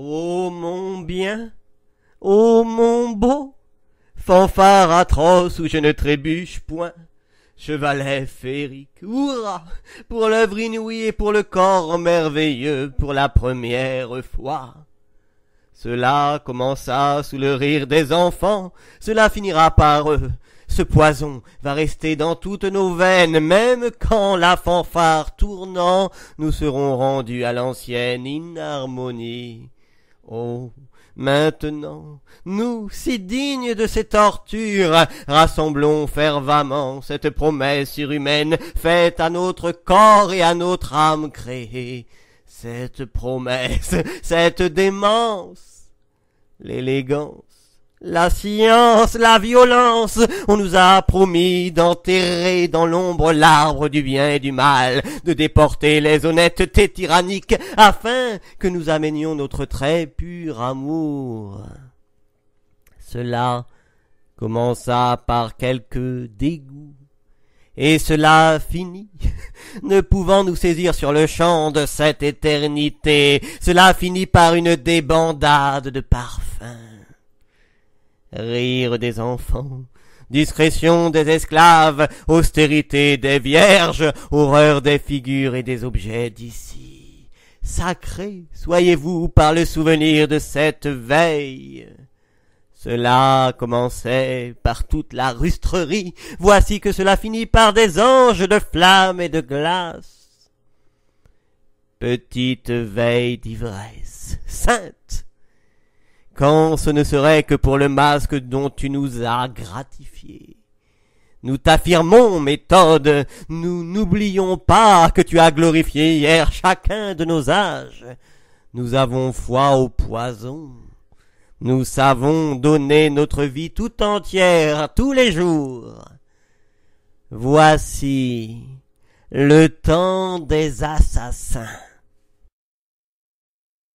oh, mon bien, oh, mon beau, fanfare atroce où je ne trébuche point, chevalet féerique, hurrah, pour l'œuvre inouïe et pour le corps merveilleux, pour la première fois. Cela commença sous le rire des enfants, cela finira par eux. Ce poison va rester dans toutes nos veines, même quand la fanfare tournant, nous serons rendus à l'ancienne inharmonie. Oh. Maintenant, nous, si dignes de ces tortures, rassemblons fervemment cette promesse surhumaine faite à notre corps et à notre âme créée. Cette promesse, cette démence, l'élégance la science, la violence, on nous a promis d'enterrer dans l'ombre l'arbre du bien et du mal, de déporter les honnêtetés tyranniques, afin que nous aménions notre très pur amour. Cela commença par quelques dégoûts, et cela finit, ne pouvant nous saisir sur le champ de cette éternité, cela finit par une débandade de parfums rire des enfants, discrétion des esclaves, austérité des vierges, horreur des figures et des objets d'ici. Sacré soyez-vous par le souvenir de cette veille. Cela commençait par toute la rustrerie, voici que cela finit par des anges de flamme et de glace. Petite veille d'ivresse, sainte quand ce ne serait que pour le masque dont tu nous as gratifié. Nous t'affirmons, méthode, nous n'oublions pas que tu as glorifié hier chacun de nos âges. Nous avons foi au poison. Nous savons donner notre vie tout entière tous les jours. Voici le temps des assassins.